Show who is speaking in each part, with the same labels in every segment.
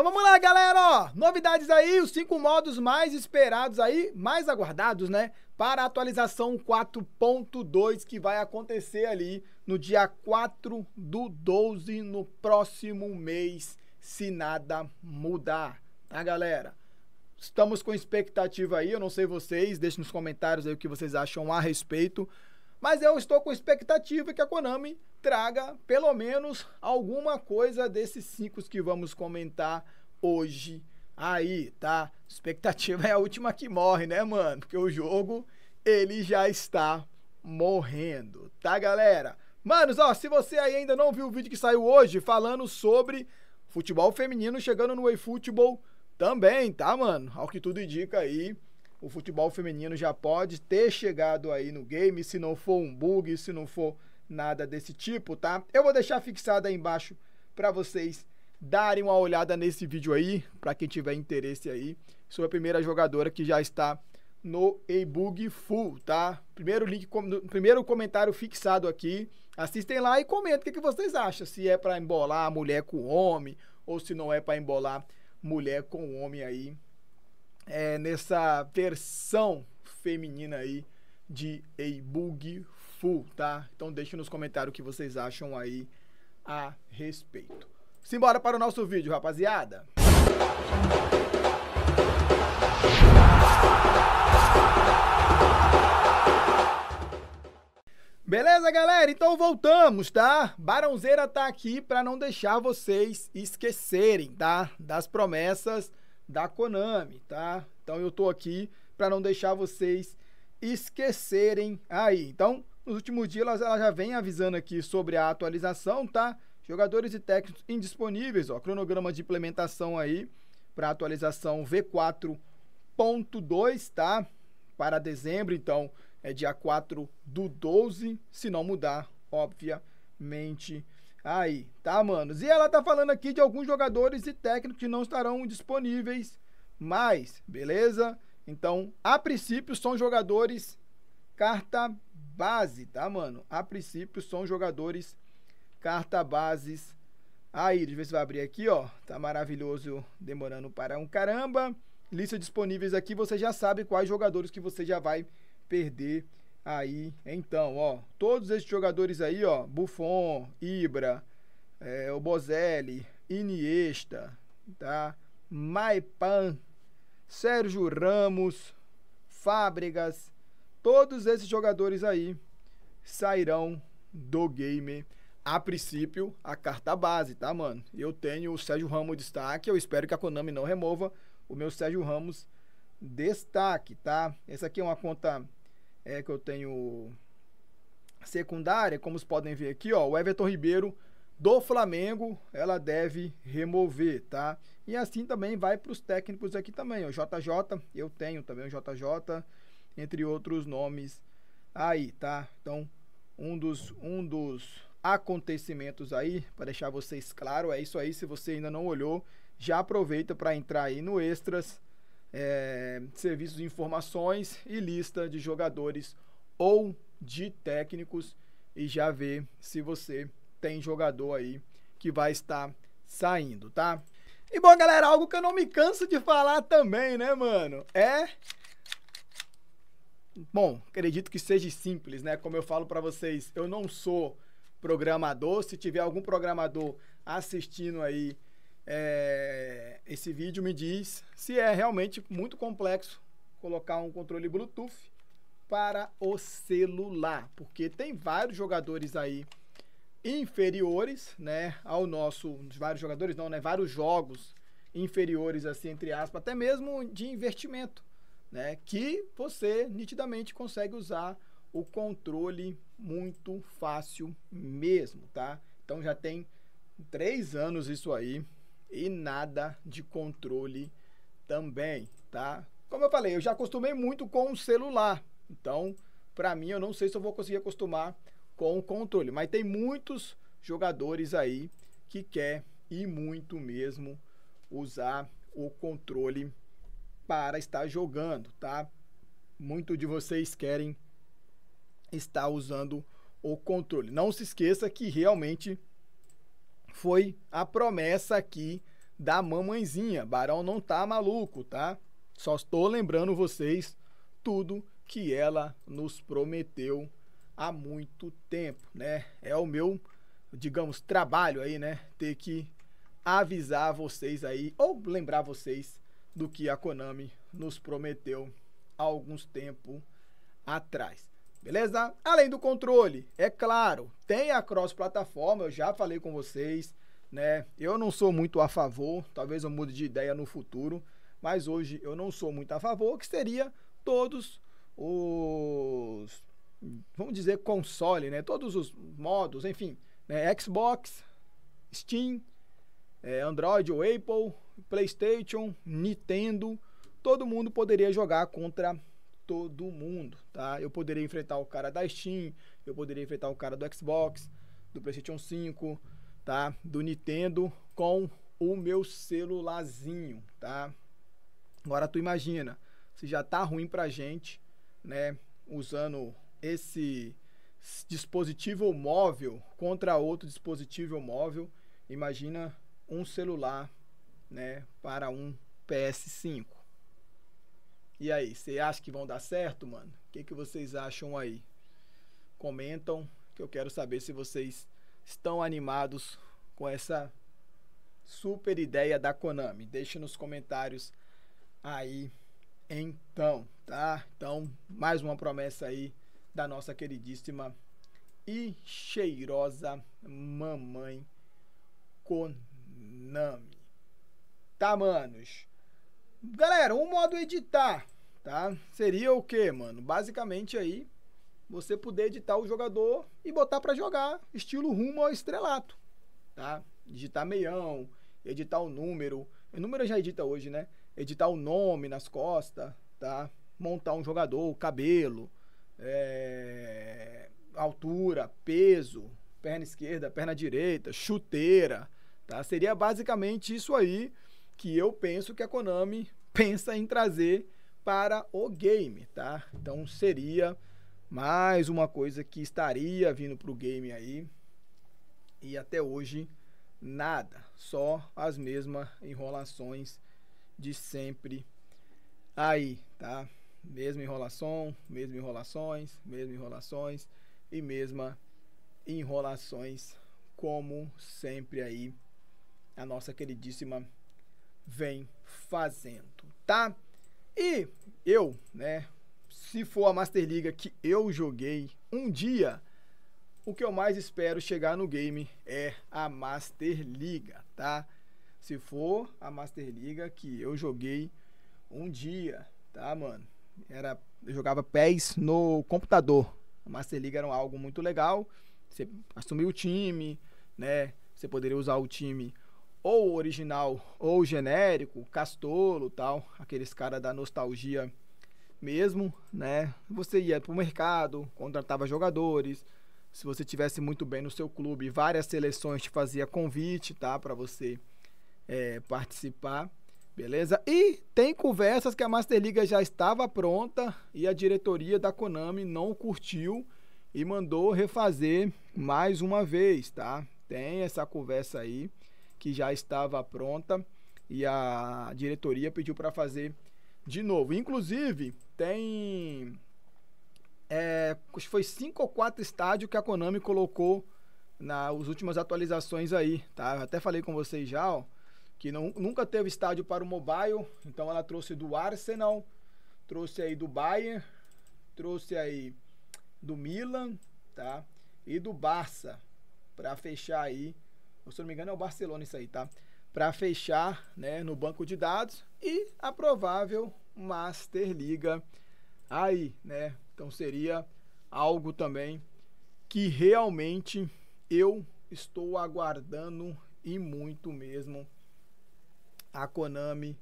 Speaker 1: Então vamos lá, galera, ó, novidades aí, os cinco modos mais esperados aí, mais aguardados, né, para a atualização 4.2 que vai acontecer ali no dia 4 do 12, no próximo mês, se nada mudar, tá, galera? Estamos com expectativa aí, eu não sei vocês, deixem nos comentários aí o que vocês acham a respeito, mas eu estou com expectativa que a Konami traga pelo menos alguma coisa desses cinco que vamos comentar hoje aí, tá? Expectativa é a última que morre, né, mano? Porque o jogo ele já está morrendo, tá, galera? Manos, ó, se você ainda não viu o vídeo que saiu hoje falando sobre futebol feminino chegando no eFootball também, tá, mano? Ao que tudo indica aí, o futebol feminino já pode ter chegado aí no game, se não for um bug, se não for nada desse tipo, tá? Eu vou deixar fixado aí embaixo para vocês darem uma olhada nesse vídeo aí, para quem tiver interesse aí, sobre a primeira jogadora que já está no eBug Full, tá? Primeiro link, primeiro comentário fixado aqui. Assistem lá e comentem o que, que vocês acham. Se é para embolar mulher com homem ou se não é para embolar mulher com homem aí é, nessa versão feminina aí de A Bug Full, tá? Então deixe nos comentários o que vocês acham aí a respeito. Simbora para o nosso vídeo, rapaziada! Beleza, galera? Então voltamos, tá? Barãozeira tá aqui para não deixar vocês esquecerem, tá? Das promessas da Konami, tá? Então eu tô aqui para não deixar vocês esquecerem aí. Então, nos últimos dias ela, já vem avisando aqui sobre a atualização, tá? Jogadores e técnicos indisponíveis, ó, cronograma de implementação aí para atualização V4.2, tá? Para dezembro, então, é dia 4 do 12, se não mudar, obviamente mente aí, tá, manos? E ela tá falando aqui de alguns jogadores e técnicos que não estarão disponíveis mais, beleza? Então, a princípio, são jogadores carta base, tá, mano? A princípio, são jogadores carta bases aí. Deixa eu ver se vai abrir aqui, ó. Tá maravilhoso, demorando para um caramba. Lista disponíveis aqui, você já sabe quais jogadores que você já vai perder aí. Então, ó, todos esses jogadores aí, ó, Buffon, Ibra, é, o Bozelli, Iniesta, tá? Maipan, Sérgio Ramos, Fábregas, todos esses jogadores aí sairão do game a princípio a carta base, tá, mano? Eu tenho o Sérgio Ramos destaque, eu espero que a Konami não remova o meu Sérgio Ramos destaque, tá? Essa aqui é uma conta é, que eu tenho secundária, como vocês podem ver aqui, ó, o Everton Ribeiro do Flamengo, ela deve remover, tá? E assim também vai para os técnicos aqui também, o JJ, eu tenho também o JJ, entre outros nomes aí, tá? Então, um dos, um dos acontecimentos aí, para deixar vocês claro, é isso aí, se você ainda não olhou, já aproveita para entrar aí no Extras, é, serviços de informações e lista de jogadores ou de técnicos e já vê se você tem jogador aí que vai estar saindo, tá? E bom, galera, algo que eu não me canso de falar também, né, mano? É Bom, acredito que seja simples, né? Como eu falo para vocês, eu não sou programador. Se tiver algum programador assistindo aí é, esse vídeo me diz se é realmente muito complexo colocar um controle Bluetooth para o celular, porque tem vários jogadores aí inferiores, né, ao nosso, vários jogadores não, né, vários jogos inferiores assim entre aspas, até mesmo de investimento, né, que você nitidamente consegue usar o controle muito fácil mesmo, tá? Então já tem três anos isso aí e nada de controle também, tá? Como eu falei, eu já acostumei muito com o celular. Então, para mim, eu não sei se eu vou conseguir acostumar com o controle. Mas tem muitos jogadores aí que quer e muito mesmo usar o controle para estar jogando, tá? Muito de vocês querem estar usando o controle. Não se esqueça que realmente foi a promessa aqui da mamãezinha. Barão não tá maluco, tá? Só estou lembrando vocês tudo que ela nos prometeu há muito tempo, né? É o meu, digamos, trabalho aí, né? Ter que avisar vocês aí ou lembrar vocês do que a Konami nos prometeu há alguns tempo atrás. Beleza? Além do controle, é claro, tem a cross-plataforma, eu já falei com vocês, né? Eu não sou muito a favor, talvez eu mude de ideia no futuro, mas hoje eu não sou muito a favor, que seria todos os, vamos dizer, console, né? Todos os modos, enfim, né? Xbox, Steam, é, Android ou Apple, PlayStation, Nintendo, todo mundo poderia jogar contra todo mundo, tá? Eu poderia enfrentar o cara da Steam, eu poderia enfrentar o cara do Xbox, do PlayStation 5, tá? Do Nintendo com o meu celularzinho, tá? Agora tu imagina, se já tá ruim pra gente, né, usando esse dispositivo móvel contra outro dispositivo móvel, imagina um celular, né, para um PS5. E aí, você acha que vão dar certo, mano? O que, que vocês acham aí? Comentam, que eu quero saber se vocês estão animados com essa super ideia da Konami. Deixe nos comentários aí, então, tá? Então, mais uma promessa aí da nossa queridíssima e cheirosa mamãe Konami. Tá, manos? Galera, um modo editar, tá? Seria o que, mano? Basicamente aí, você poder editar o jogador e botar para jogar, estilo rumo ao estrelato, tá? Digitar meião, editar o número. O número já edita hoje, né? Editar o nome nas costas, tá? Montar um jogador, cabelo, é... altura, peso, perna esquerda, perna direita, chuteira, tá? Seria basicamente isso aí que eu penso que a Konami pensa em trazer para o game, tá? Então seria mais uma coisa que estaria vindo para o game aí e até hoje nada, só as mesmas enrolações de sempre aí, tá? Mesma enrolação, mesma enrolações, mesma enrolações e mesma enrolações como sempre aí a nossa queridíssima vem fazendo, tá? E eu, né, se for a Master Liga que eu joguei um dia, o que eu mais espero chegar no game é a Master Liga, tá? Se for a Master Liga que eu joguei um dia, tá, mano? Era, eu jogava pés no computador. A Master League era algo muito legal. Você assumiu o time, né? Você poderia usar o time ou original ou genérico, Castolo, tal, aqueles cara da nostalgia mesmo, né? Você ia para o mercado, contratava jogadores. Se você tivesse muito bem no seu clube, várias seleções te fazia convite, tá, para você é, participar. Beleza? E tem conversas que a Master Liga já estava pronta e a diretoria da Konami não curtiu e mandou refazer mais uma vez, tá? Tem essa conversa aí que já estava pronta e a diretoria pediu para fazer de novo. Inclusive, tem. É, foi cinco ou quatro estádios que a Konami colocou nas últimas atualizações aí, tá? Eu até falei com vocês já, ó, que não, nunca teve estádio para o mobile, então ela trouxe do Arsenal, trouxe aí do Bayern, trouxe aí do Milan, tá? E do Barça, para fechar aí se eu não me engano é o Barcelona isso aí, tá? Para fechar né, no banco de dados e a provável Master Liga aí, né? Então seria algo também que realmente eu estou aguardando e muito mesmo a Konami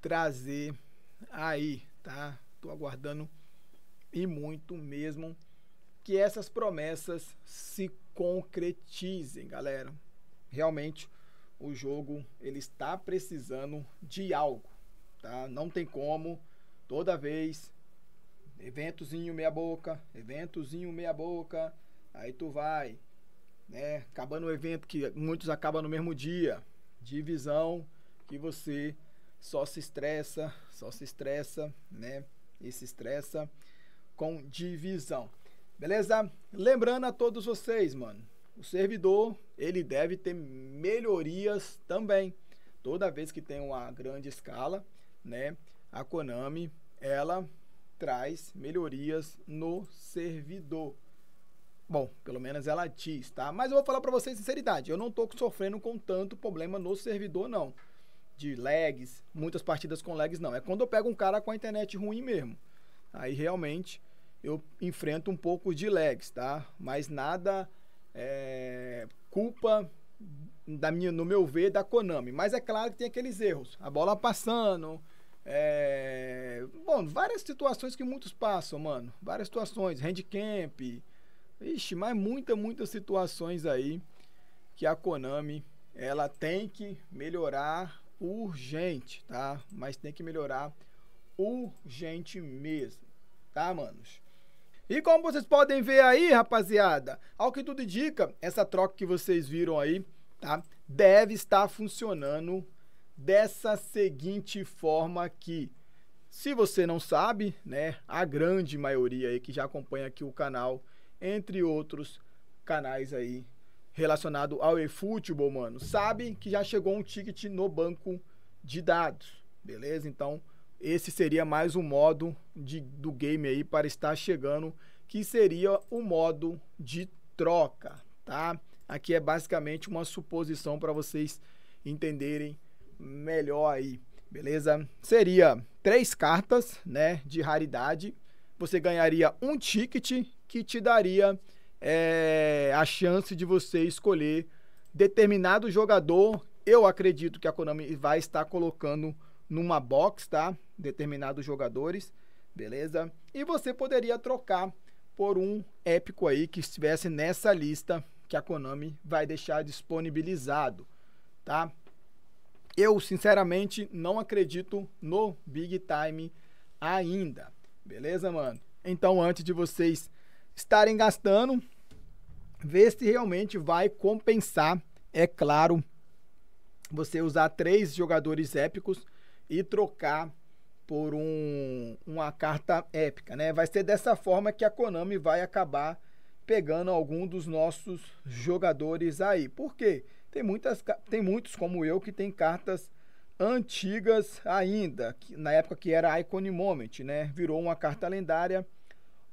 Speaker 1: trazer aí, tá? Tô aguardando e muito mesmo que essas promessas se concretizem, galera realmente o jogo ele está precisando de algo, tá? Não tem como toda vez eventozinho meia boca, eventozinho meia boca, aí tu vai, né, acabando o evento que muitos acabam no mesmo dia, divisão que você só se estressa, só se estressa, né? E se estressa com divisão. Beleza? Lembrando a todos vocês, mano, o servidor ele deve ter melhorias também. Toda vez que tem uma grande escala, né, a Konami ela traz melhorias no servidor. Bom, pelo menos ela diz, tá? Mas eu vou falar para vocês sinceridade, eu não tô sofrendo com tanto problema no servidor não. De lags, muitas partidas com lags não. É quando eu pego um cara com a internet ruim mesmo. Aí realmente eu enfrento um pouco de lags, tá? Mas nada é, culpa, da minha, no meu ver, da Konami. Mas é claro que tem aqueles erros. A bola passando. É, bom, várias situações que muitos passam, mano. Várias situações. Handicamp. Ixi, mas muitas, muitas situações aí que a Konami ela tem que melhorar urgente, tá? Mas tem que melhorar urgente mesmo, tá, manos? E como vocês podem ver aí, rapaziada, ao que tudo indica, essa troca que vocês viram aí, tá? Deve estar funcionando dessa seguinte forma aqui. Se você não sabe, né, a grande maioria aí que já acompanha aqui o canal, entre outros canais aí relacionado ao eFootball, mano, sabe que já chegou um ticket no banco de dados, beleza? Então, esse seria mais um modo de, do game aí para estar chegando, que seria o modo de troca, tá? Aqui é basicamente uma suposição para vocês entenderem melhor aí, beleza? Seria três cartas, né, de raridade. Você ganharia um ticket que te daria é, a chance de você escolher determinado jogador. Eu acredito que a Konami vai estar colocando numa box, tá? Determinados jogadores, beleza? E você poderia trocar por um épico aí que estivesse nessa lista que a Konami vai deixar disponibilizado, tá? Eu, sinceramente, não acredito no Big Time ainda, beleza, mano? Então, antes de vocês estarem gastando, ver se realmente vai compensar, é claro, você usar três jogadores épicos e trocar por um, uma carta épica, né? Vai ser dessa forma que a Konami vai acabar pegando algum dos nossos jogadores aí. Por quê? Tem, muitas, tem muitos como eu que tem cartas antigas ainda, que, na época que era Icon Moment, né? Virou uma carta lendária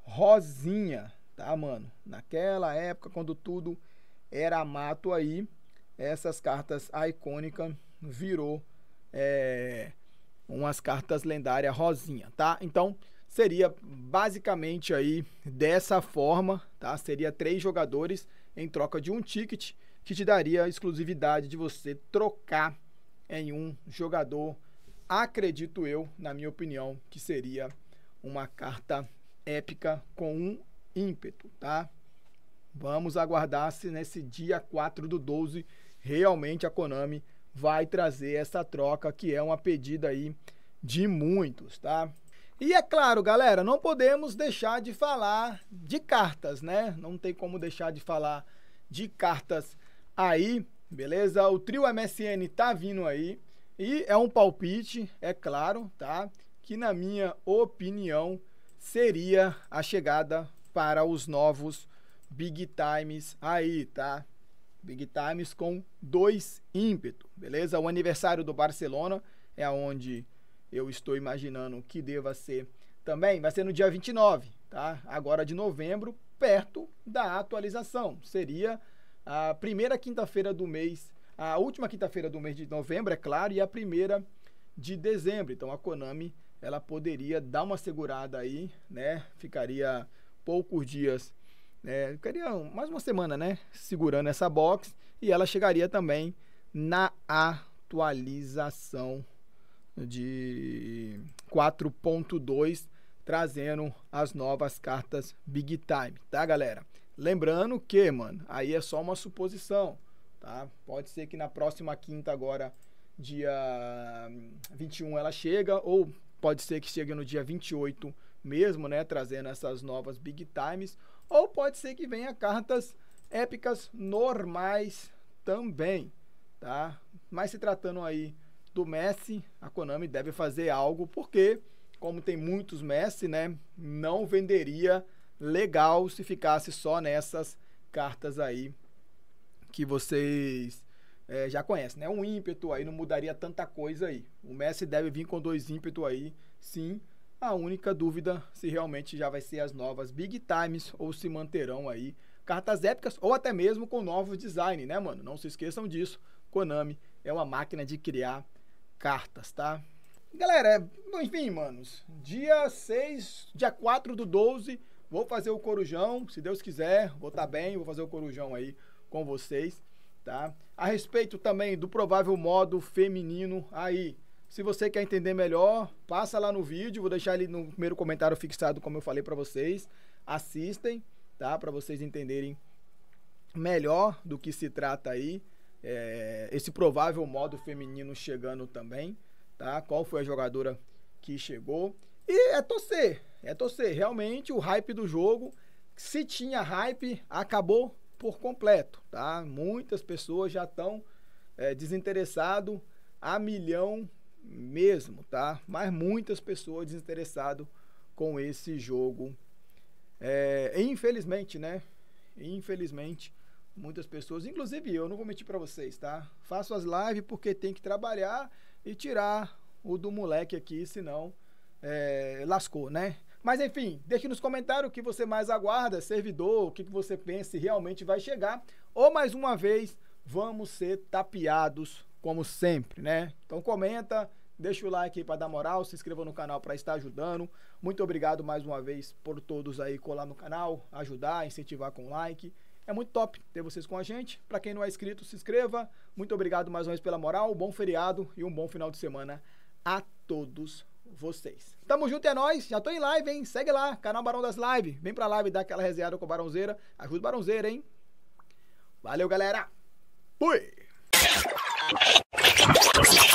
Speaker 1: rosinha, tá, mano? Naquela época, quando tudo era mato aí, essas cartas icônicas virou é, umas cartas lendárias rosinha, tá? Então, seria basicamente aí dessa forma, tá? Seria três jogadores em troca de um ticket que te daria a exclusividade de você trocar em um jogador. Acredito eu, na minha opinião, que seria uma carta épica com um ímpeto, tá? Vamos aguardar se nesse dia 4 do 12 realmente a Konami vai trazer essa troca que é uma pedida aí de muitos, tá? E é claro, galera, não podemos deixar de falar de cartas, né? Não tem como deixar de falar de cartas aí, beleza? O trio MSN tá vindo aí e é um palpite, é claro, tá? Que na minha opinião seria a chegada para os novos Big Times aí, tá? Big Times com dois ímpeto, beleza? O aniversário do Barcelona é onde eu estou imaginando que deva ser também. Vai ser no dia 29, tá? Agora de novembro, perto da atualização. Seria a primeira quinta-feira do mês, a última quinta-feira do mês de novembro, é claro, e a primeira de dezembro. Então a Konami ela poderia dar uma segurada aí, né? Ficaria poucos dias é, ficaria mais uma semana, né? Segurando essa box e ela chegaria também na atualização de 4.2, trazendo as novas cartas Big Time, tá, galera? Lembrando que, mano, aí é só uma suposição, tá? Pode ser que na próxima quinta agora, dia 21, ela chega, ou pode ser que chegue no dia 28 mesmo, né? Trazendo essas novas big times. Ou pode ser que venha cartas épicas normais também, tá? Mas se tratando aí do Messi, a Konami deve fazer algo, porque, como tem muitos Messi, né? Não venderia legal se ficasse só nessas cartas aí que vocês é, já conhecem, né? Um ímpeto aí não mudaria tanta coisa aí. O Messi deve vir com dois ímpetos aí, sim, a única dúvida se realmente já vai ser as novas Big Times ou se manterão aí cartas épicas ou até mesmo com novo design, né, mano? Não se esqueçam disso. Konami é uma máquina de criar cartas, tá? Galera, é, enfim, manos, dia 6, dia 4 do 12, vou fazer o Corujão, se Deus quiser, vou estar tá bem, vou fazer o Corujão aí com vocês, tá? A respeito também do provável modo feminino aí, se você quer entender melhor, passa lá no vídeo, vou deixar ele no primeiro comentário fixado, como eu falei para vocês. Assistem, tá? Para vocês entenderem melhor do que se trata aí é, esse provável modo feminino chegando também, tá? Qual foi a jogadora que chegou? E é torcer, é torcer. Realmente o hype do jogo, se tinha hype, acabou por completo, tá? Muitas pessoas já estão é, eh, desinteressado a milhão mesmo, tá? Mas muitas pessoas desinteressadas com esse jogo. É, infelizmente, né? Infelizmente, muitas pessoas, inclusive eu, não vou mentir para vocês, tá? Faço as lives porque tem que trabalhar e tirar o do moleque aqui, senão é, lascou, né? Mas enfim, deixe nos comentários o que você mais aguarda, servidor, o que, você pensa se realmente vai chegar. Ou mais uma vez, vamos ser tapeados como sempre, né? Então comenta, deixa o like aí para dar moral, se inscreva no canal para estar ajudando. Muito obrigado mais uma vez por todos aí colar no canal, ajudar, incentivar com like. É muito top ter vocês com a gente. Para quem não é inscrito, se inscreva. Muito obrigado mais uma vez pela moral, bom feriado e um bom final de semana a todos vocês. Tamo junto, é nóis. Já tô em live, hein? Segue lá, canal Barão das Lives. Vem pra live, dá aquela resenhada com a Barãozeira. Ajuda o Barãozeira, hein? Valeu, galera. Fui! Thank you.